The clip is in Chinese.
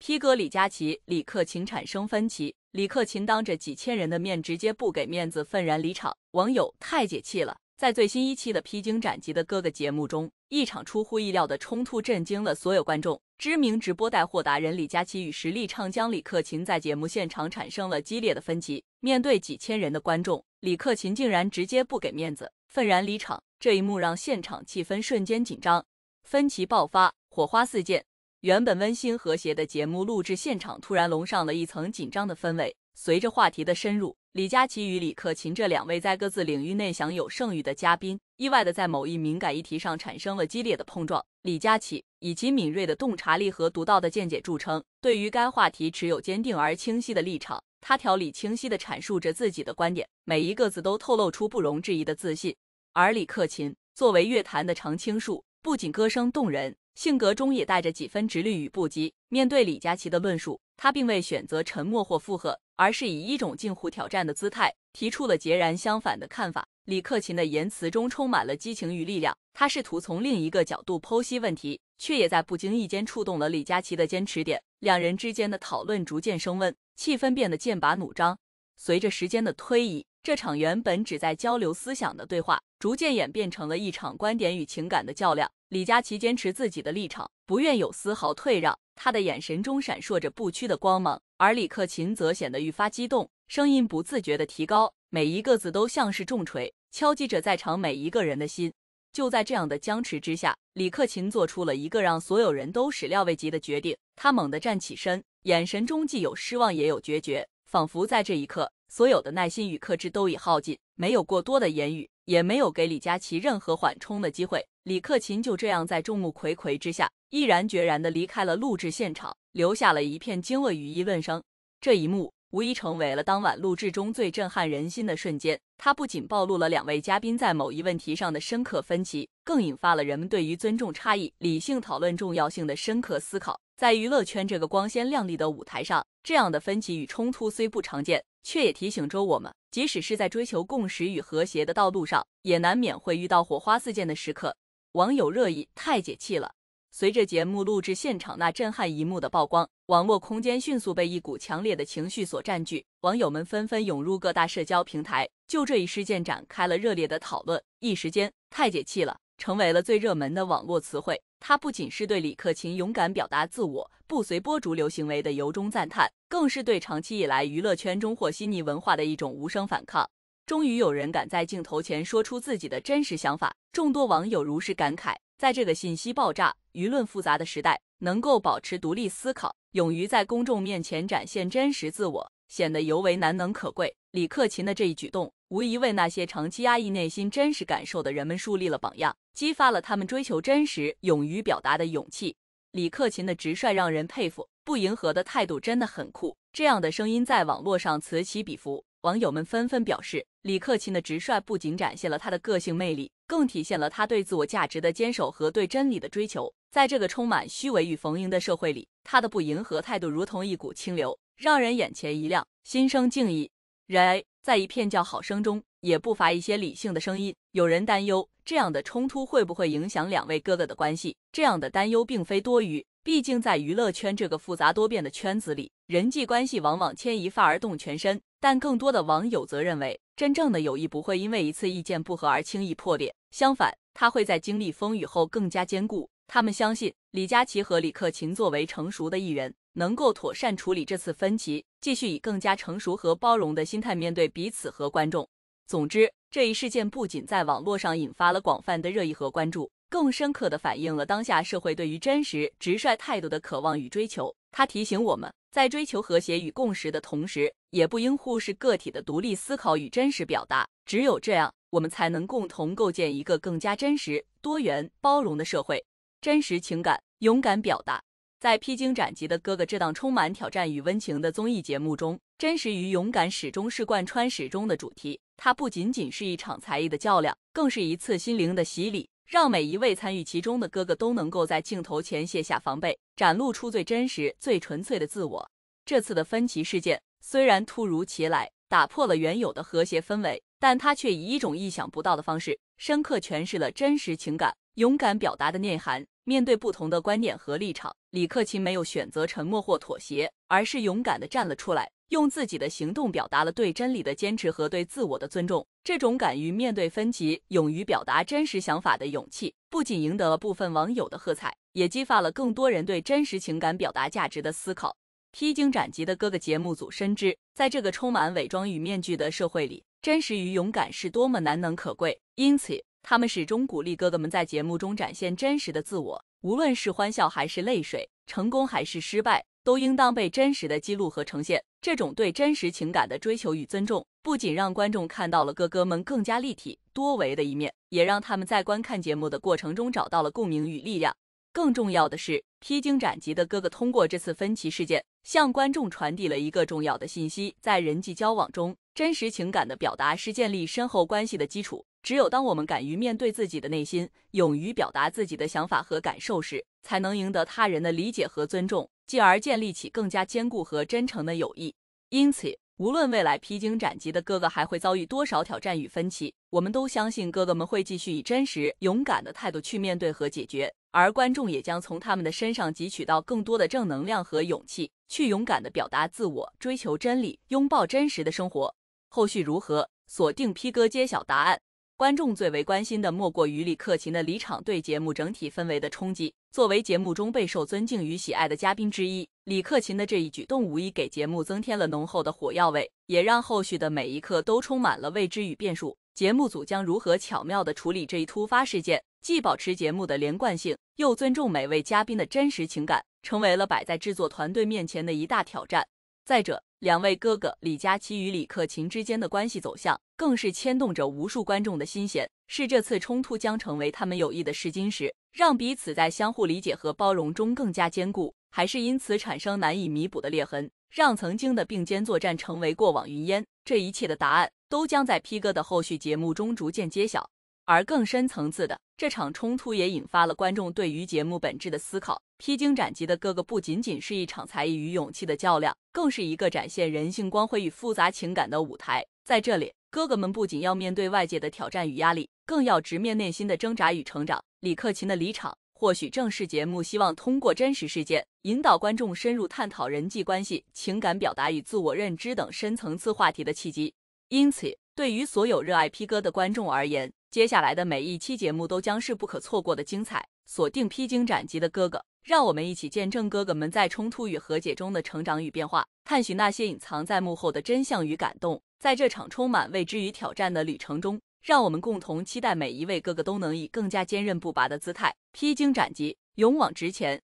P 哥李佳琦、李克勤产生分歧，李克勤当着几千人的面直接不给面子，愤然离场。网友太解气了！在最新一期的《披荆斩棘的哥哥》节目中，一场出乎意料的冲突震惊了所有观众。知名直播带货达人李佳琦与实力唱将李克勤在节目现场产生了激烈的分歧。面对几千人的观众，李克勤竟然直接不给面子，愤然离场。这一幕让现场气氛瞬间紧张，分歧爆发，火花四溅。原本温馨和谐的节目录制现场，突然笼上了一层紧张的氛围。随着话题的深入，李佳琦与李克勤这两位在各自领域内享有盛誉的嘉宾，意外的在某一敏感议题上产生了激烈的碰撞。李佳琦以其敏锐的洞察力和独到的见解著称，对于该话题持有坚定而清晰的立场。他条理清晰的阐述着自己的观点，每一个字都透露出不容置疑的自信。而李克勤作为乐坛的常青树，不仅歌声动人。性格中也带着几分直率与不羁。面对李佳琦的论述，他并未选择沉默或附和，而是以一种近乎挑战的姿态提出了截然相反的看法。李克勤的言辞中充满了激情与力量，他试图从另一个角度剖析问题，却也在不经意间触动了李佳琦的坚持点。两人之间的讨论逐渐升温，气氛变得剑拔弩张。随着时间的推移，这场原本只在交流思想的对话，逐渐演变成了一场观点与情感的较量。李佳琦坚持自己的立场，不愿有丝毫退让，他的眼神中闪烁着不屈的光芒。而李克勤则显得愈发激动，声音不自觉地提高，每一个字都像是重锤，敲击着在场每一个人的心。就在这样的僵持之下，李克勤做出了一个让所有人都始料未及的决定。他猛地站起身，眼神中既有失望，也有决绝，仿佛在这一刻。所有的耐心与克制都已耗尽，没有过多的言语，也没有给李佳琦任何缓冲的机会。李克勤就这样在众目睽睽之下，毅然决然地离开了录制现场，留下了一片惊愕与疑问声。这一幕无疑成为了当晚录制中最震撼人心的瞬间。它不仅暴露了两位嘉宾在某一问题上的深刻分歧，更引发了人们对于尊重差异、理性讨论重要性的深刻思考。在娱乐圈这个光鲜亮丽的舞台上，这样的分歧与冲突虽不常见，却也提醒着我们，即使是在追求共识与和谐的道路上，也难免会遇到火花四溅的时刻。网友热议，太解气了！随着节目录制现场那震撼一幕的曝光，网络空间迅速被一股强烈的情绪所占据，网友们纷纷涌入各大社交平台，就这一事件展开了热烈的讨论。一时间，“太解气了”成为了最热门的网络词汇。他不仅是对李克勤勇敢表达自我、不随波逐流行为的由衷赞叹，更是对长期以来娱乐圈中或熄泥文化的一种无声反抗。终于有人敢在镜头前说出自己的真实想法，众多网友如是感慨。在这个信息爆炸、舆论复杂的时代，能够保持独立思考，勇于在公众面前展现真实自我，显得尤为难能可贵。李克勤的这一举动。无疑为那些长期压抑内心真实感受的人们树立了榜样，激发了他们追求真实、勇于表达的勇气。李克勤的直率让人佩服，不迎合的态度真的很酷。这样的声音在网络上此起彼伏，网友们纷纷表示，李克勤的直率不仅展现了他的个性魅力，更体现了他对自我价值的坚守和对真理的追求。在这个充满虚伪与逢迎的社会里，他的不迎合态度如同一股清流，让人眼前一亮，心生敬意。然而，在一片叫好声中，也不乏一些理性的声音。有人担忧，这样的冲突会不会影响两位哥哥的关系？这样的担忧并非多余，毕竟在娱乐圈这个复杂多变的圈子里，人际关系往往牵一发而动全身。但更多的网友则认为，真正的友谊不会因为一次意见不合而轻易破裂，相反，他会在经历风雨后更加坚固。他们相信李佳琦和李克勤作为成熟的艺人，能够妥善处理这次分歧，继续以更加成熟和包容的心态面对彼此和观众。总之，这一事件不仅在网络上引发了广泛的热议和关注，更深刻的反映了当下社会对于真实、直率态度的渴望与追求。他提醒我们，在追求和谐与共识的同时，也不应忽视个体的独立思考与真实表达。只有这样，我们才能共同构建一个更加真实、多元、包容的社会。真实情感，勇敢表达，在《披荆斩棘的哥哥》这档充满挑战与温情的综艺节目中，真实与勇敢始终是贯穿始终的主题。它不仅仅是一场才艺的较量，更是一次心灵的洗礼，让每一位参与其中的哥哥都能够在镜头前卸下防备，展露出最真实、最纯粹的自我。这次的分歧事件虽然突如其来，打破了原有的和谐氛围，但它却以一种意想不到的方式，深刻诠释了真实情感。勇敢表达的内涵，面对不同的观点和立场，李克勤没有选择沉默或妥协，而是勇敢的站了出来，用自己的行动表达了对真理的坚持和对自我的尊重。这种敢于面对分歧、勇于表达真实想法的勇气，不仅赢得了部分网友的喝彩，也激发了更多人对真实情感表达价值的思考。披荆斩棘的哥哥节目组深知，在这个充满伪装与面具的社会里，真实与勇敢是多么难能可贵，因此。他们始终鼓励哥哥们在节目中展现真实的自我，无论是欢笑还是泪水，成功还是失败，都应当被真实的记录和呈现。这种对真实情感的追求与尊重，不仅让观众看到了哥哥们更加立体、多维的一面，也让他们在观看节目的过程中找到了共鸣与力量。更重要的是，披荆斩棘的哥哥通过这次分歧事件，向观众传递了一个重要的信息：在人际交往中，真实情感的表达是建立深厚关系的基础。只有当我们敢于面对自己的内心，勇于表达自己的想法和感受时，才能赢得他人的理解和尊重，进而建立起更加坚固和真诚的友谊。因此，无论未来披荆斩棘的哥哥还会遭遇多少挑战与分歧，我们都相信哥哥们会继续以真实、勇敢的态度去面对和解决。而观众也将从他们的身上汲取到更多的正能量和勇气，去勇敢的表达自我，追求真理，拥抱真实的生活。后续如何？锁定 P 哥揭晓答案。观众最为关心的莫过于李克勤的离场对节目整体氛围的冲击。作为节目中备受尊敬与喜爱的嘉宾之一，李克勤的这一举动无疑给节目增添了浓厚的火药味，也让后续的每一刻都充满了未知与变数。节目组将如何巧妙地处理这一突发事件，既保持节目的连贯性，又尊重每位嘉宾的真实情感，成为了摆在制作团队面前的一大挑战。再者，两位哥哥李佳琦与李克勤之间的关系走向，更是牵动着无数观众的心弦。是这次冲突将成为他们友谊的试金石，让彼此在相互理解和包容中更加坚固，还是因此产生难以弥补的裂痕，让曾经的并肩作战成为过往云烟？这一切的答案，都将在 P 哥的后续节目中逐渐揭晓。而更深层次的这场冲突也引发了观众对于节目本质的思考。披荆斩棘的哥哥不仅仅是一场才艺与勇气的较量，更是一个展现人性光辉与复杂情感的舞台。在这里，哥哥们不仅要面对外界的挑战与压力，更要直面内心的挣扎与成长。李克勤的离场，或许正是节目希望通过真实事件引导观众深入探讨人际关系、情感表达与自我认知等深层次话题的契机。因此，对于所有热爱披哥的观众而言，接下来的每一期节目都将是不可错过的精彩。锁定披荆斩棘的哥哥，让我们一起见证哥哥们在冲突与和解中的成长与变化，探寻那些隐藏在幕后的真相与感动。在这场充满未知与挑战的旅程中，让我们共同期待每一位哥哥都能以更加坚韧不拔的姿态，披荆斩棘，勇往直前。